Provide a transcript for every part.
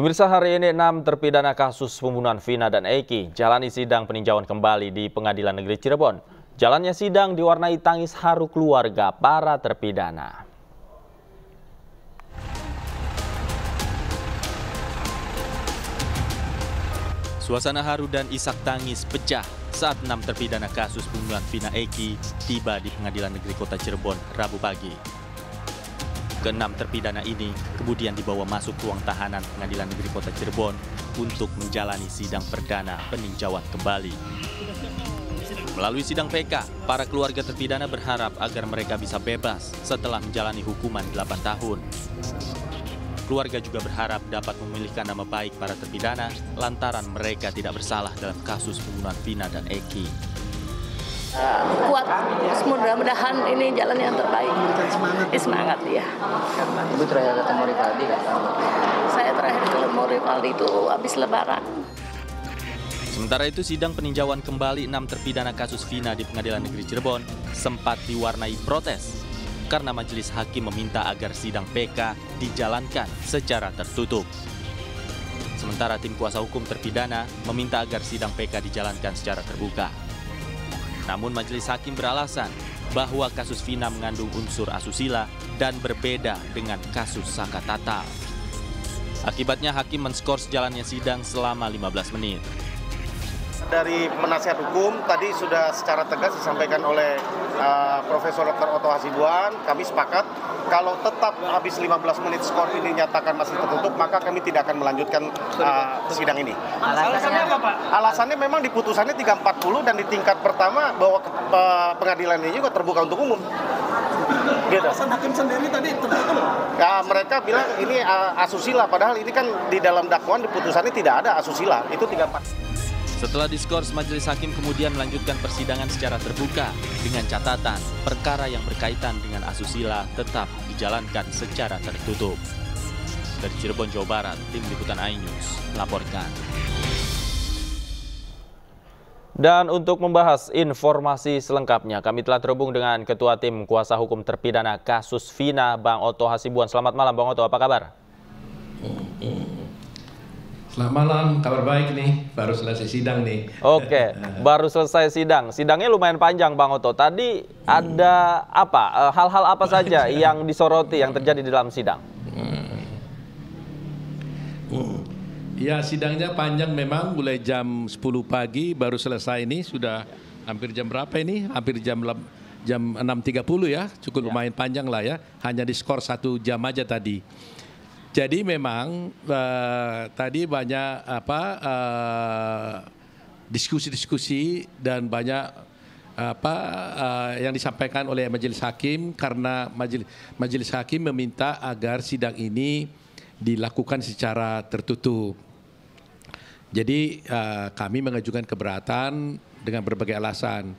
Pemirsa hari ini enam terpidana kasus pembunuhan Vina dan Eki jalani sidang peninjauan kembali di Pengadilan Negeri Cirebon. Jalannya sidang diwarnai tangis haru keluarga para terpidana. Suasana haru dan isak tangis pecah saat enam terpidana kasus pembunuhan Vina Eki tiba di Pengadilan Negeri Kota Cirebon Rabu pagi. Keenam terpidana ini kemudian dibawa masuk ruang tahanan Pengadilan Negeri Kota Cirebon untuk menjalani sidang perdana peninjauan kembali. Melalui sidang PK, para keluarga terpidana berharap agar mereka bisa bebas setelah menjalani hukuman 8 tahun. Keluarga juga berharap dapat memilihkan nama baik para terpidana lantaran mereka tidak bersalah dalam kasus pembunuhan Vina dan Eki uh, kuat. Mudah-mudahan ini jalan yang terbaik. Semangat. Eh, semangat ya. Ibu terakhir ketemu Rivaldi kapan? Saya terakhir ketemu Rivaldi itu habis Lebaran. Sementara itu sidang peninjauan kembali enam terpidana kasus Vina di Pengadilan Negeri Cirebon sempat diwarnai protes karena majelis hakim meminta agar sidang PK dijalankan secara tertutup. Sementara tim kuasa hukum terpidana meminta agar sidang PK dijalankan secara terbuka. Namun majelis hakim beralasan bahwa kasus Vina mengandung unsur asusila dan berbeda dengan kasus Saka Tatal. Akibatnya hakim menskors jalannya sidang selama 15 menit dari penasihat hukum tadi sudah secara tegas disampaikan oleh uh, Profesor Dr. Otto Hasibuan, kami sepakat kalau tetap habis 15 menit skor ini dinyatakan masih tertutup, maka kami tidak akan melanjutkan uh, sidang ini. Alasannya apa, Pak? Alasannya memang di putusannya 340 dan di tingkat pertama bahwa uh, pengadilan ini juga terbuka untuk umum. Gitu. Alasan hakim sendiri tadi tertutup. Ya, mereka bilang ini uh, asusila, padahal ini kan di dalam dakwaan di putusannya tidak ada asusila. Itu 340. Setelah diskors, majelis hakim kemudian melanjutkan persidangan secara terbuka dengan catatan perkara yang berkaitan dengan asusila tetap dijalankan secara tertutup. Dari Cirebon, Jawa Barat, Tim Liputan iNews melaporkan. Dan untuk membahas informasi selengkapnya, kami telah terhubung dengan Ketua Tim Kuasa Hukum Terpidana Kasus Vina, Bang Oto Hasibuan. Selamat malam, Bang Oto. Apa kabar? Selamat malam, kabar baik nih. Baru selesai sidang nih. Oke, nah. baru selesai sidang. Sidangnya lumayan panjang, Bang Oto. Tadi hmm. ada apa? Eh, hal-hal apa saja yang disoroti, yang terjadi di dalam sidang? Hmm. Hmm. Ya, sidangnya panjang memang. Mulai jam 10 pagi, baru selesai ini. Sudah hampir jam berapa ini? Hampir jam jam 6.30 ya. Cukup ya. lumayan panjang lah ya. Hanya diskor satu jam aja tadi. Jadi memang uh, tadi banyak apa diskusi eh, diskusi-diskusi dan banyak apa uh, yang disampaikan oleh majelis hakim karena majelis majelis hakim meminta agar sidang ini dilakukan secara tertutup. Jadi uh, kami mengajukan keberatan dengan berbagai alasan.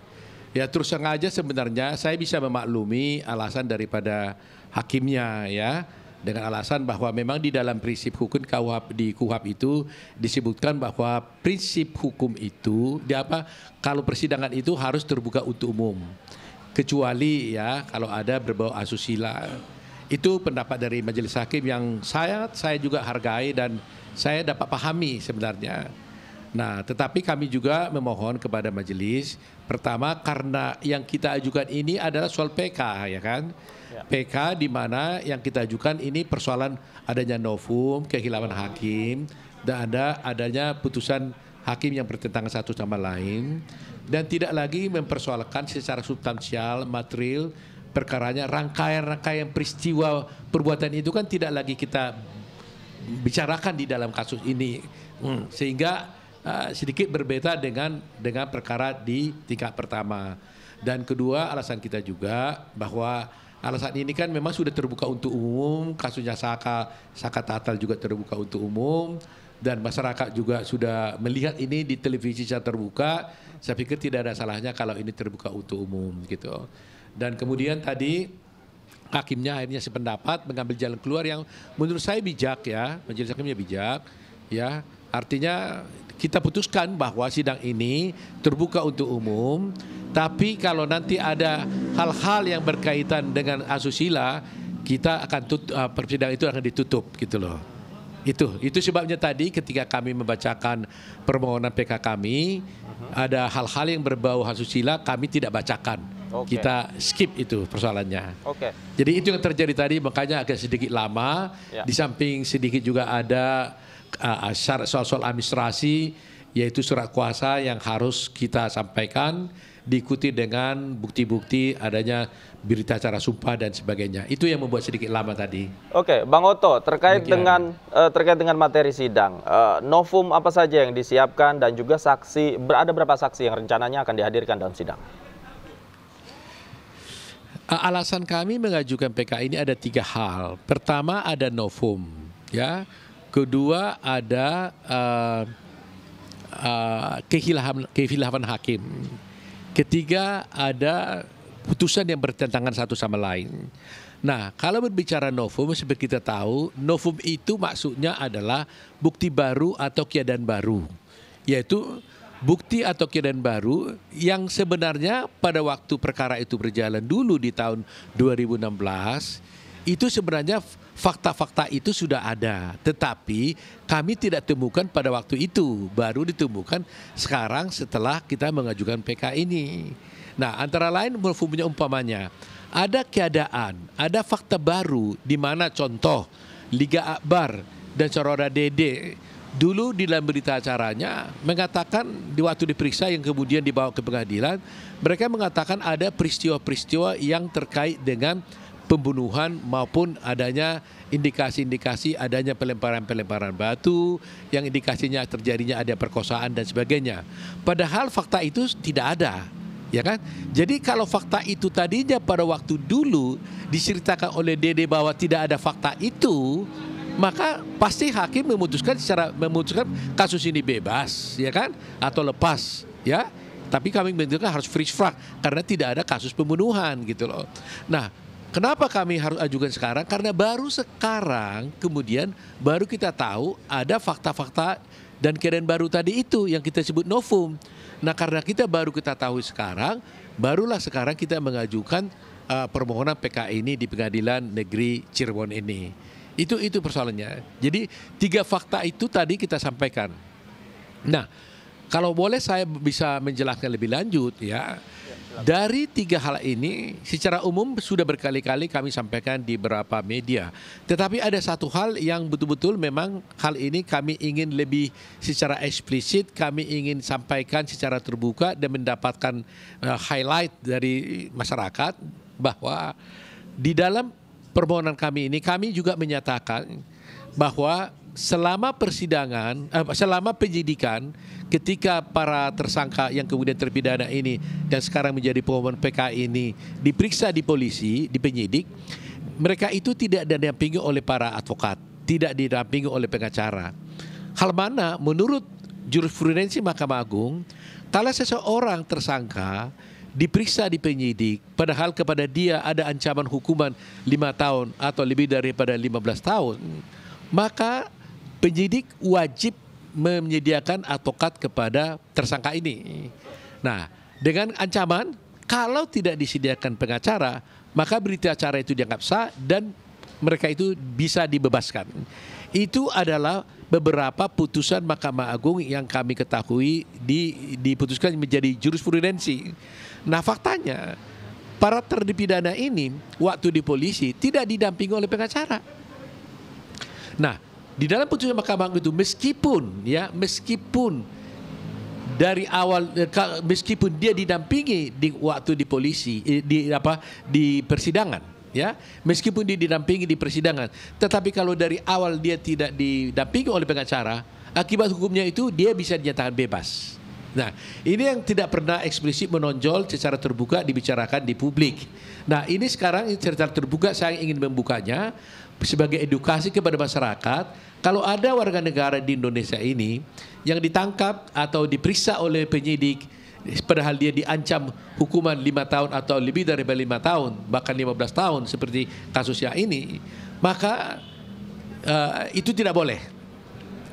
Ya terus sengaja sebenarnya saya bisa memaklumi alasan daripada hakimnya ya dengan alasan bahwa memang di dalam prinsip hukum kuhap di kuhap itu disebutkan bahwa prinsip hukum itu di apa kalau persidangan itu harus terbuka untuk umum kecuali ya kalau ada berbau asusila itu pendapat dari majelis hakim yang saya saya juga hargai dan saya dapat pahami sebenarnya Nah, tetapi kami juga memohon kepada majelis pertama karena yang kita ajukan ini adalah soal PK ya kan. Ya. PK di mana yang kita ajukan ini persoalan adanya novum, kehilangan hakim, dan ada adanya putusan hakim yang bertentangan satu sama lain dan tidak lagi mempersoalkan secara substansial material perkaranya rangkaian-rangkaian peristiwa perbuatan itu kan tidak lagi kita bicarakan di dalam kasus ini hmm. sehingga uh, sedikit berbeda dengan dengan perkara di tingkat pertama dan kedua alasan kita juga bahwa alasan ini kan memang sudah terbuka untuk umum, kasusnya Saka, Saka Tatal juga terbuka untuk umum dan masyarakat juga sudah melihat ini di televisi secara terbuka. Saya pikir tidak ada salahnya kalau ini terbuka untuk umum gitu. Dan kemudian tadi hakimnya akhirnya sependapat mengambil jalan keluar yang menurut saya bijak ya, majelis hakimnya bijak ya. Artinya kita putuskan bahwa sidang ini terbuka untuk umum tapi kalau nanti ada hal-hal yang berkaitan dengan asusila, kita akan tutup, uh, eh, persidangan itu akan ditutup gitu loh. Itu itu sebabnya tadi ketika kami membacakan permohonan PK kami ada hal-hal yang berbau asusila kami tidak bacakan. Okay. Kita skip itu persoalannya. Oke. Okay. Jadi itu yang terjadi tadi makanya agak sedikit lama. Ya. Di samping sedikit juga ada uh, soal-soal administrasi yaitu surat kuasa yang harus kita sampaikan diikuti dengan bukti-bukti adanya berita acara sumpah dan sebagainya. Itu yang membuat sedikit lama tadi. Oke, Bang Oto, terkait Mungkin dengan uh, terkait dengan materi sidang, uh, novum apa saja yang disiapkan dan juga saksi ada berapa saksi yang rencananya akan dihadirkan dalam sidang? Eh, alasan kami mengajukan PK ini ada tiga hal. Pertama ada novum, ya. Kedua ada uh, uh, kehilapan, kehilapan hakim. Ketiga, ada putusan yang bertentangan satu sama lain. Nah, kalau berbicara novum, seperti kita tahu, novum itu maksudnya adalah bukti baru atau keadaan baru, yaitu bukti atau keadaan baru yang sebenarnya pada waktu perkara itu berjalan dulu di tahun 2016 itu sebenarnya fakta-fakta itu sudah ada, tetapi kami tidak temukan pada waktu itu, baru ditemukan sekarang setelah kita mengajukan PK ini. Nah, antara lain punya umpamanya, ada keadaan, ada fakta baru di mana contoh Liga Akbar dan Sorora Dede dulu di dalam berita acaranya mengatakan di waktu diperiksa yang kemudian dibawa ke pengadilan mereka mengatakan ada peristiwa-peristiwa yang terkait dengan pembunuhan maupun adanya indikasi-indikasi adanya pelemparan-pelemparan batu yang indikasinya terjadinya ada perkosaan dan sebagainya. Padahal fakta itu tidak ada, ya kan? Jadi kalau fakta itu tadinya pada waktu dulu diceritakan oleh Dede bahwa tidak ada fakta itu, maka pasti hakim memutuskan secara memutuskan kasus ini bebas, ya kan? Atau lepas, ya. Tapi kami menentukan harus freeze frag karena tidak ada kasus pembunuhan gitu loh. Nah, Kenapa kami harus ajukan sekarang? Karena baru sekarang kemudian baru kita tahu ada fakta-fakta dan keadaan baru tadi itu yang kita sebut novum. Nah karena kita baru kita tahu sekarang, barulah sekarang kita mengajukan uh, permohonan PK ini di pengadilan negeri Cirebon ini. Itu itu persoalannya. Jadi tiga fakta itu tadi kita sampaikan. Nah kalau boleh saya bisa menjelaskan lebih lanjut ya. Dari tiga hal ini secara umum sudah berkali-kali kami sampaikan di beberapa media. Tetapi ada satu hal yang betul-betul memang hal ini kami ingin lebih secara eksplisit, kami ingin sampaikan secara terbuka dan mendapatkan eh, highlight dari masyarakat bahwa di dalam permohonan kami ini kami juga menyatakan bahwa selama persidangan, eh, selama penyidikan, ketika para tersangka yang kemudian terpidana ini dan sekarang menjadi pemohon PK ini diperiksa di polisi, di penyidik, mereka itu tidak didampingi oleh para advokat, tidak didampingi oleh pengacara. Hal mana menurut jurisprudensi Mahkamah Agung, kalau seseorang tersangka diperiksa di penyidik, padahal kepada dia ada ancaman hukuman lima tahun atau lebih daripada 15 tahun, maka penyidik wajib menyediakan advokat kepada tersangka ini. Nah, dengan ancaman kalau tidak disediakan pengacara, maka berita acara itu dianggap sah dan mereka itu bisa dibebaskan. Itu adalah beberapa putusan Mahkamah Agung yang kami ketahui di, diputuskan menjadi jurisprudensi. Nah faktanya para terdipidana ini waktu di polisi tidak didampingi oleh pengacara. Nah di dalam putusan Mahkamah Agung itu meskipun ya meskipun dari awal eh, meskipun dia didampingi di waktu di polisi eh, di apa di persidangan ya meskipun dia didampingi di persidangan tetapi kalau dari awal dia tidak didampingi oleh pengacara akibat hukumnya itu dia bisa dinyatakan bebas Nah, ini yang tidak pernah eksplisit menonjol secara terbuka dibicarakan di publik. Nah, ini sekarang secara terbuka saya ingin membukanya sebagai edukasi kepada masyarakat kalau ada warga negara di Indonesia ini yang ditangkap atau diperiksa oleh penyidik padahal dia diancam hukuman lima tahun atau lebih dari lima tahun bahkan 15 tahun seperti kasusnya ini maka uh, itu tidak boleh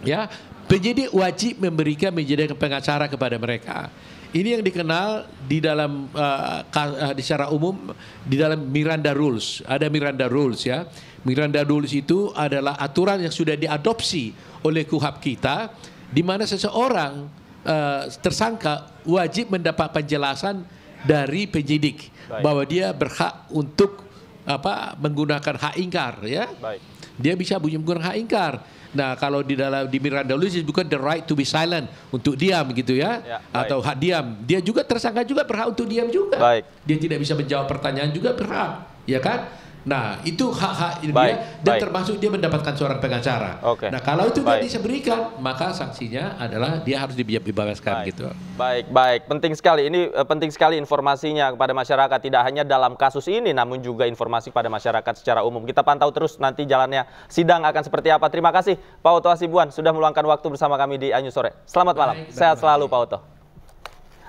ya Penyidik wajib memberikan menjadi pengacara kepada mereka. Ini yang dikenal di dalam uh, uh, secara umum di dalam Miranda Rules. Ada Miranda Rules ya. Miranda Rules itu adalah aturan yang sudah diadopsi oleh KUHAP kita di mana seseorang uh, tersangka wajib mendapat penjelasan dari penyidik Baik. bahwa dia berhak untuk apa menggunakan hak ingkar ya. Baik dia bisa menggugurkan hak ingkar. Nah, kalau di dalam di Miranda Lewis bukan the right to be silent untuk diam gitu ya, ya atau hak diam. Dia juga tersangka juga berhak untuk diam juga. Baik. Dia tidak bisa menjawab pertanyaan juga berhak, ya kan? Nah, itu hak-hak dia baik, dan baik. termasuk dia mendapatkan seorang pengacara. Okay. Nah, kalau itu tidak bisa berikan, maka sanksinya adalah dia harus dibebaskan baik. gitu. Baik, baik. Penting sekali ini eh, penting sekali informasinya kepada masyarakat tidak hanya dalam kasus ini namun juga informasi kepada masyarakat secara umum. Kita pantau terus nanti jalannya sidang akan seperti apa. Terima kasih Pak Oto Asibuan sudah meluangkan waktu bersama kami di Anyu Sore. Selamat baik, malam. Sehat selalu Pak Oto.